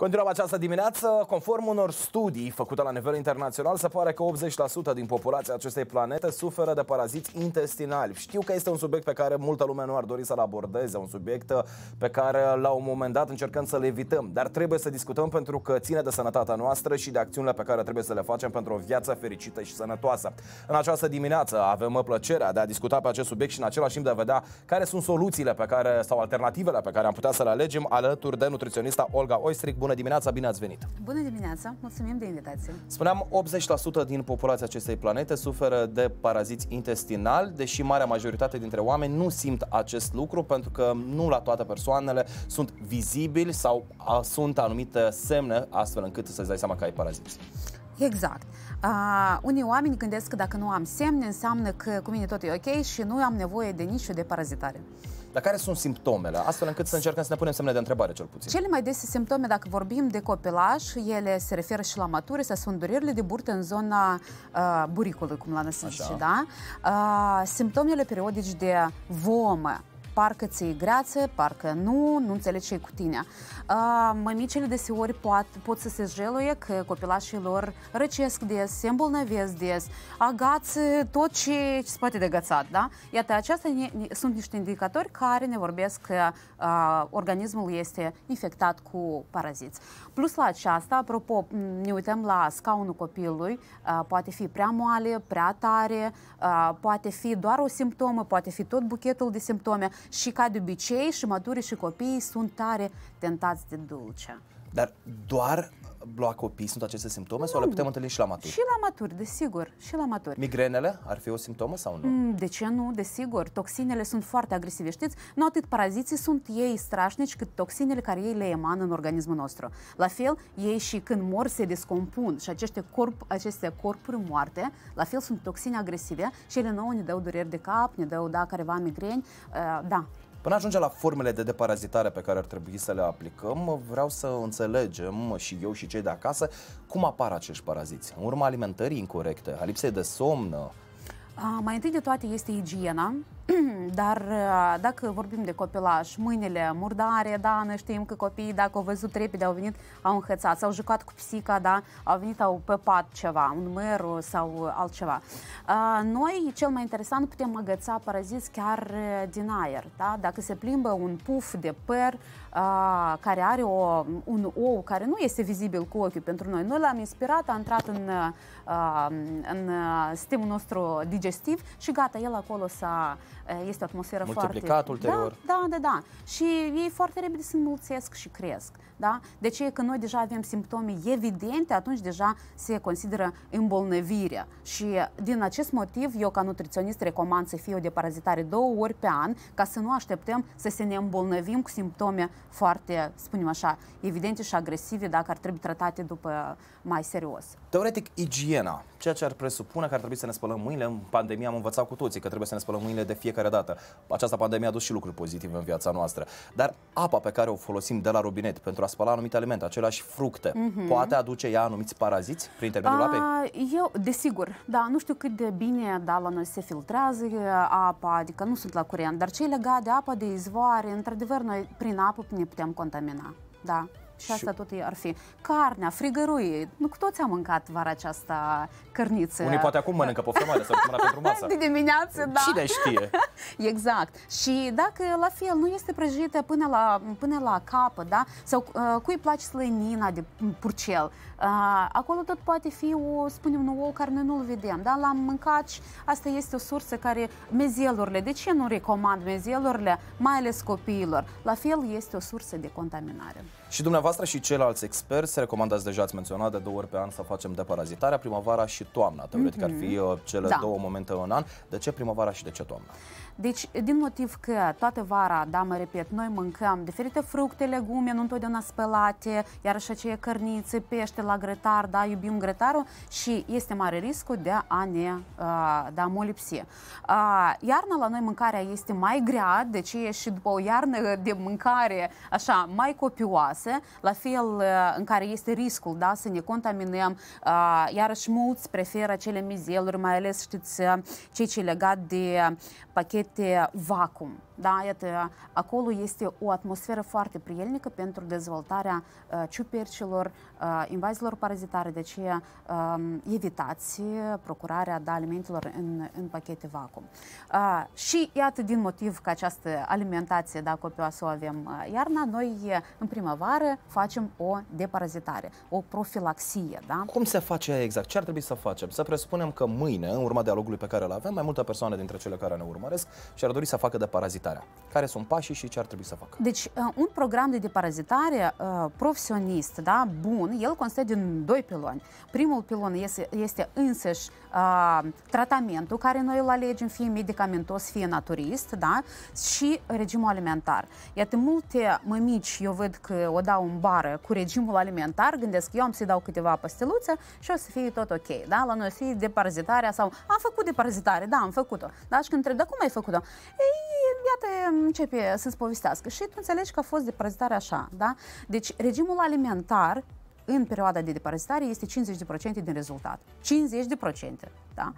Continuăm această dimineață. Conform unor studii făcute la nivel internațional, se pare că 80% din populația acestei planete suferă de paraziți intestinali. Știu că este un subiect pe care multă lume nu ar dori să-l abordeze, un subiect uh, pe care uh, la un moment dat încercăm să-l evităm, dar trebuie să discutăm pentru că ține de sănătatea noastră și de acțiunile pe care trebuie să le facem pentru o viață fericită și sănătoasă. În această dimineață avem uh, plăcerea de a discuta pe acest subiect și în același timp de a vedea care sunt soluțiile pe care sau alternativele pe care am putea să le alegem alături de nutriționista Olga Oistric. Bună dimineața, bine ați venit! Bună dimineața, mulțumim de invitație! Spuneam, 80% din populația acestei planete suferă de paraziți intestinali, deși marea majoritate dintre oameni nu simt acest lucru pentru că nu la toate persoanele sunt vizibili sau sunt anumite semne astfel încât să-ți dai seama că ai paraziți. Exact. Uh, unii oameni gândesc că dacă nu am semne, înseamnă că cu mine tot e ok și nu am nevoie de nicio de parazitare. Dar care sunt simptomele? Astfel încât să încercăm să ne punem semne de întrebare, cel puțin. Cele mai dese simptome, dacă vorbim de copilaj, ele se referă și la mature, să sunt durerile de burtă în zona uh, buricului, cum la năsnici, da? Uh, simptomele periodici de vomă, parcă ți-e greață, parcă nu, nu înțelegi ce cu tine. Mămicile deseori pot, pot să se jeluie că copilașii lor răcesc des, se îmbolnăvesc des, agață tot ce, ce se poate de gățat, da? Iată, aceasta ne, ne, sunt niște indicatori care ne vorbesc că a, organismul este infectat cu paraziți. Plus la aceasta, apropo, ne uităm la scaunul copilului, a, poate fi prea moale, prea tare, a, poate fi doar o simptomă, poate fi tot buchetul de simptome și ca de obicei și maturii și copiii sunt tare tentați de dulce. Dar doar la copii sunt aceste simptome nu. sau le putem întâlni și la maturi? Și la maturi, desigur, și la maturi. Migrenele ar fi o simptomă sau nu? Mm, de ce nu? Desigur, toxinele sunt foarte agresive. Știți, nu atât paraziții sunt ei strașnici, cât toxinele care ei le emană în organismul nostru. La fel, ei și când mor se descompun și aceste, corp, aceste corpuri moarte, la fel sunt toxine agresive și ele nouă ne dau dureri de cap, ne dau, da, careva migreni, uh, da, Până ajungem la formele de deparazitare pe care ar trebui să le aplicăm, vreau să înțelegem și eu și cei de acasă cum apar acești paraziți. În urma alimentării incorrecte, a lipsei de somn, ah, mai întâi de toate este igiena, Dar uh, dacă vorbim de copilaj, mâinile murdare, da, noi știm că copiii, dacă au văzut repede, au venit, au înhățat, s-au jucat cu psica, da, au venit, au păpat ceva, un măr sau altceva. Uh, noi, cel mai interesant, putem agăța paraziți chiar uh, din aer, da? Dacă se plimbă un puf de păr care are o, un ou care nu este vizibil cu ochiul pentru noi, noi l-am inspirat, a intrat în, în sistemul nostru digestiv și gata, el acolo s-a este o atmosferă foarte... ulterior. Da, da, da, da. Și ei foarte repede se înmulțesc și cresc. Da? De deci, ce Că noi deja avem simptome evidente, atunci deja se consideră îmbolnăvirea. Și din acest motiv, eu ca nutriționist recomand să fie o deparazitare două ori pe an, ca să nu așteptăm să se ne îmbolnăvim cu simptome foarte, spunem așa, evidente și agresive, dacă ar trebui tratate după mai serios. Teoretic, igiena, ceea ce ar presupune că ar trebui să ne spălăm mâinile, în pandemie am învățat cu toții că trebuie să ne spălăm mâinile de fiecare dată. Această pandemie a adus și lucruri pozitive în viața noastră. Dar apa pe care o folosim de la robinet pentru a spăla anumite alimente, aceleași fructe, mm-hmm. poate aduce ea anumiți paraziți prin intermediul a, apei? Eu, desigur, da, nu știu cât de bine da, la noi se filtrează apa, adică nu sunt la curent, dar ce e legat de apă de izvoare, într-adevăr, noi prin apă ne putem contamina. Da. Și asta tot ar fi. Carnea, frigăruie. Nu cu toți am mâncat vara aceasta cărniță. Unii poate acum mănâncă poftamale sau mână pentru masă. De dimineață, da. Cine știe? exact. Și dacă la fel nu este prăjită până la, până la capă, da? Sau uh, cui place slăinina de purcel, uh, acolo tot poate fi, o, spunem, un ou care noi nu-l vedem, da? L-am mâncat și asta este o sursă care mezelurile, de ce nu recomand mezelurile, mai ales copiilor? La fel este o sursă de contaminare. Și dumneavoastră și ceilalți experți recomandați deja, ați menționat, de două ori pe an să facem deparazitarea, primăvara și toamna. Teoretic mm-hmm. ar fi mm-hmm. Uh, cele da. două momente în an. De ce primăvara și de ce toamna? Deci, din motiv că toată vara, da, mă repet, noi mâncăm diferite fructe, legume, nu întotdeauna spălate, iar așa ce e cărnițe, pește la grătar, da, iubim grătarul și este mare riscul de a ne da, molipsi. Iarna la noi mâncarea este mai grea, deci e și după o iarnă de mâncare așa mai copioasă, la fel în care este riscul da, să ne contaminăm, iarăși mulți preferă cele mizeluri, mai ales știți cei ce legat de pachet este vacuum. Da? Iată, acolo este o atmosferă foarte prielnică pentru dezvoltarea uh, ciupercilor, Uh, invaziilor parazitare, de deci, aceea uh, um, evitați procurarea de da alimentelor în, în pachete vacuum. Uh, și iată din motiv că această alimentație da, copioasă o avem iarna, noi în primăvară facem o deparazitare, o profilaxie. Da? Cum se face exact? Ce ar trebui să facem? Să presupunem că mâine, în urma dialogului pe care îl avem, mai multe persoane dintre cele care ne urmăresc și ar dori să facă deparazitarea. Care sunt pașii și ce ar trebui să facă? Deci, un program de deparazitare profesionist, da, bun, pilon, el constă din doi piloni. Primul pilon este, este însăși uh, tratamentul care noi îl alegem, fie medicamentos, fie naturist, da? și regimul alimentar. Iată, multe mămici, eu văd că o dau în bară cu regimul alimentar, gândesc, eu am să-i dau câteva pastiluțe și o să fie tot ok. Da? La noi fie deparzitarea sau am făcut deparzitare, da, am făcut-o. Da? Și când întreb, da cum ai făcut-o? Ei, iată, începe să-ți povestească. Și tu înțelegi că a fost de așa, da? Deci, regimul alimentar în perioada de deparazitare este 50% din rezultat. 50%, da?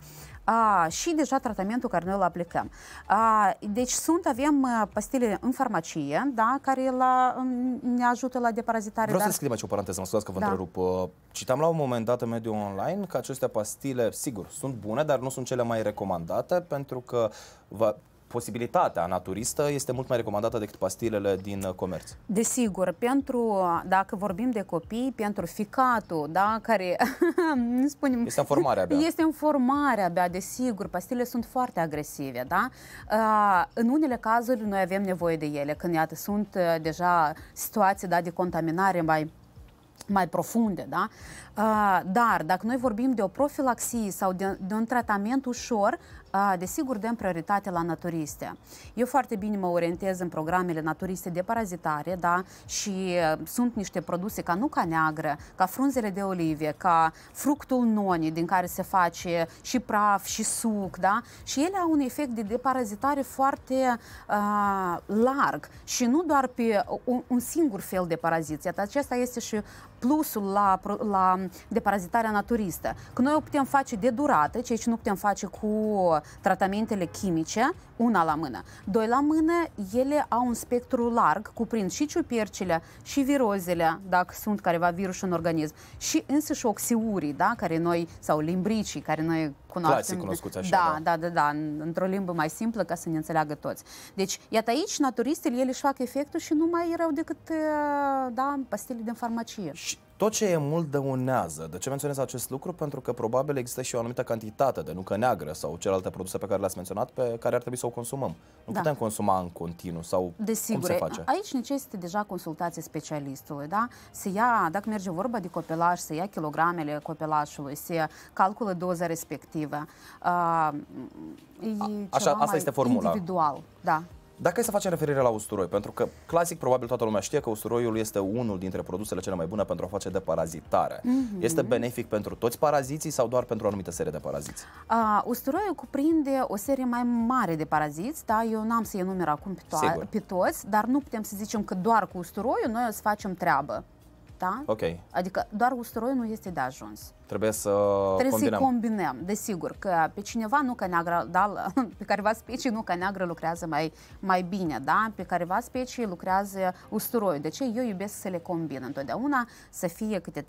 A, și deja tratamentul care noi îl aplicăm. A, deci sunt, avem uh, pastile în farmacie, da, care la, ne ajută la deparazitare. Vreau dar... să scriem aici o paranteză, mă scuzați că vă da. întrerup. Uh, citam la un moment dat în mediul online că aceste pastile, sigur, sunt bune, dar nu sunt cele mai recomandate pentru că va, posibilitatea naturistă este mult mai recomandată decât pastilele din uh, comerț. Desigur, pentru, dacă vorbim de copii, pentru ficatul, da, care nu spunem, este în formare abia. Este în formare abia, desigur, pastilele sunt foarte agresive, da? Uh, în unele cazuri noi avem nevoie de ele, când iată sunt uh, deja situații da, de contaminare mai mai profunde, da? Ah, dar dacă noi vorbim de o profilaxie sau de, de un tratament ușor, ah, desigur dăm prioritate la naturiste. Eu foarte bine mă orientez în programele naturiste de parazitare, da? Și ah, sunt niște produse ca nuca neagră, ca frunzele de olive, ca fructul noni, din care se face și praf, și suc, da? Și ele au un efect de deparazitare foarte uh, larg și nu doar pe un, un singur fel de parazit. Acesta este și plusul la, la deparazitarea naturistă. Că noi o putem face de durată, ceea ce nu putem face cu tratamentele chimice, una la mână. Doi la mână, ele au un spectru larg, cuprind și ciupercile, și virozele, dacă sunt careva virus în organism, și însă și oxiurii, da, care noi, sau limbricii, care noi cunoaștem. Clasic cunoscuți așa, da, da, da, da, da într-o limbă mai simplă ca să ne înțeleagă toți. Deci, iată aici, naturistele, ele își fac efectul și nu mai erau decât, uh, da, pastile din farmacie. Și tot ce e mult dăunează. De ce menționez acest lucru? Pentru că probabil există și o anumită cantitate de nucă neagră sau celelalte produse pe care le-ați menționat, pe care ar trebui să o consumăm. Nu da. putem consuma în continuu sau Desigur, cum se face? aici necesită deja consultație specialistului. Da? Se ia, dacă merge vorba de copilaj, se ia kilogramele copilașului, se calculă doza respectivă. Uh, e A, așa, asta este formula. Individual, da. Dacă e să facem referire la usturoi, pentru că clasic probabil toată lumea știe că usturoiul este unul dintre produsele cele mai bune pentru a face deparazitare. Mm-hmm. Este benefic pentru toți paraziții sau doar pentru o anumită serie de paraziți? Uh, usturoiul cuprinde o serie mai mare de paraziți, da? Eu n-am să i enumer acum pe, to- Sigur. pe toți, dar nu putem să zicem că doar cu usturoiul noi o să facem treabă. Da? Okay. Adică doar usturoiul nu este de ajuns trebuie să trebuie combinăm. să combinăm, desigur, că pe cineva nu că neagră, da, pe careva specii nu că neagră lucrează mai, mai bine, da? pe careva specii lucrează usturoi. De ce eu iubesc să le combin întotdeauna, să fie câte 3-4,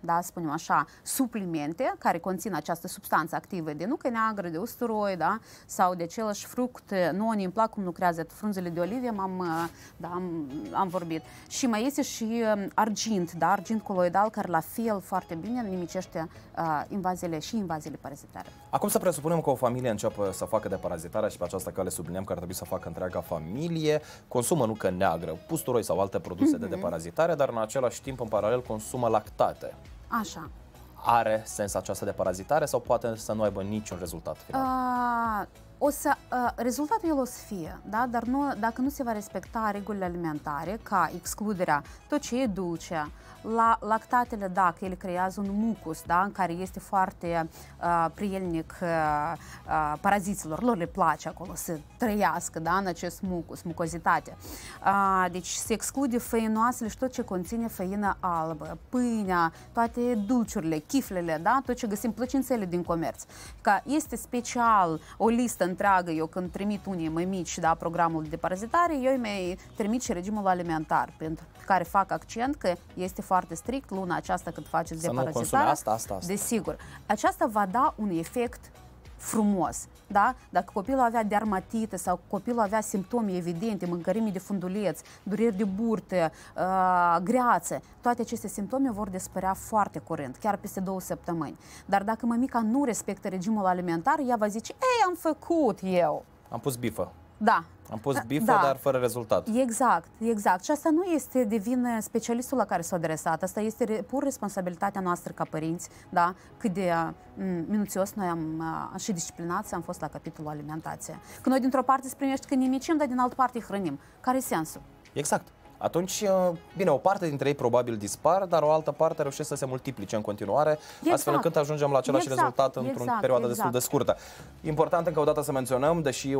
da, spunem așa, suplimente care conțin această substanță activă de nucă neagră, de usturoi, da? sau de același fruct, nu îmi plac cum lucrează frunzele de olivie, am da, am, am vorbit. Și mai este și um, argint, da, argint coloidal, care la fel foarte bine micește uh, invaziile și invaziile parazitare. Acum să presupunem că o familie înceapă să facă de parazitare și pe această cale subliniem că ar trebui să facă întreaga familie, consumă nucă neagră, pusturoi sau alte produse mm-hmm. de mhm. deparazitare, dar în același timp, în paralel, consumă lactate. Așa are sens această de parazitare sau poate să nu aibă niciun rezultat final? Uh, o să, uh, rezultatul el o să fie, da? dar nu, dacă nu se va respecta regulile alimentare, ca excluderea tot ce e dulce, la lactatele, dacă ele creează un mucus, da? în care este foarte uh, prielnic uh, uh, paraziților, lor le place acolo să trăiască da? în acest mucus, mucozitate. Uh, deci se exclude făinoasele și tot ce conține făină albă, pâinea, toate dulciurile, chiflele, da? tot ce găsim, plăcințele din comerț. Ca este special o listă întreagă, eu când trimit unii mici da, programul de parazitare, eu îmi mai trimit și regimul alimentar, pentru care fac accent că este foarte strict luna aceasta când faceți de parazitare. Asta, asta, asta. Desigur. Aceasta va da un efect frumos. Da? Dacă copilul avea dermatită sau copilul avea simptome evidente, mâncărimi de funduleț, dureri de burtă, uh, greață, toate aceste simptome vor dispărea foarte curând, chiar peste două săptămâni. Dar dacă mămica nu respectă regimul alimentar, ea va zice, ei, am făcut eu. Am pus bifă. Da, am pus da. bifă, da. dar fără rezultat. Exact, exact. Și asta nu este de vină specialistul la care s-a adresat. Asta este pur responsabilitatea noastră ca părinți, da? cât de mm, minuțios noi am și disciplinați am fost la capitolul alimentație. Că noi dintr-o parte îți primești că nimicim, dar din altă parte hrănim. Care e sensul? Exact atunci, uh, bine, o parte dintre ei probabil dispar, dar o altă parte reușesc să se multiplice în continuare, exact. astfel încât ajungem la același exact. rezultat într-o exact. perioadă exact. destul de scurtă. Important încă o dată să menționăm, deși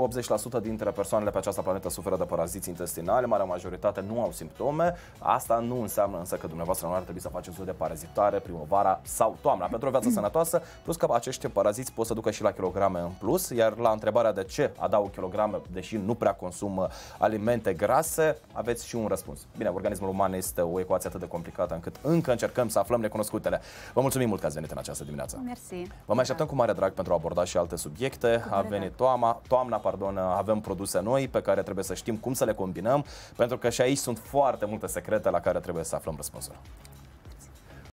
80% dintre persoanele pe această planetă suferă de paraziți intestinale, marea majoritate nu au simptome, asta nu înseamnă însă că dumneavoastră nu ar trebui să faceți o de parazitare primăvara sau toamna pentru o viață sănătoasă, plus că acești paraziți pot să ducă și la kilograme în plus, iar la întrebarea de ce adaug kilograme deși nu prea consumă uh, alimente grase, aveți și un răspuns răspuns. Bine, organismul uman este o ecuație atât de complicată încât încă încercăm să aflăm necunoscutele. Vă mulțumim mult că ați venit în această dimineață. Mersi. Vă mai așteptăm cu mare drag pentru a aborda și alte subiecte. A venit toamna, toamna, pardon, avem produse noi pe care trebuie să știm cum să le combinăm, pentru că și aici sunt foarte multe secrete la care trebuie să aflăm răspunsul.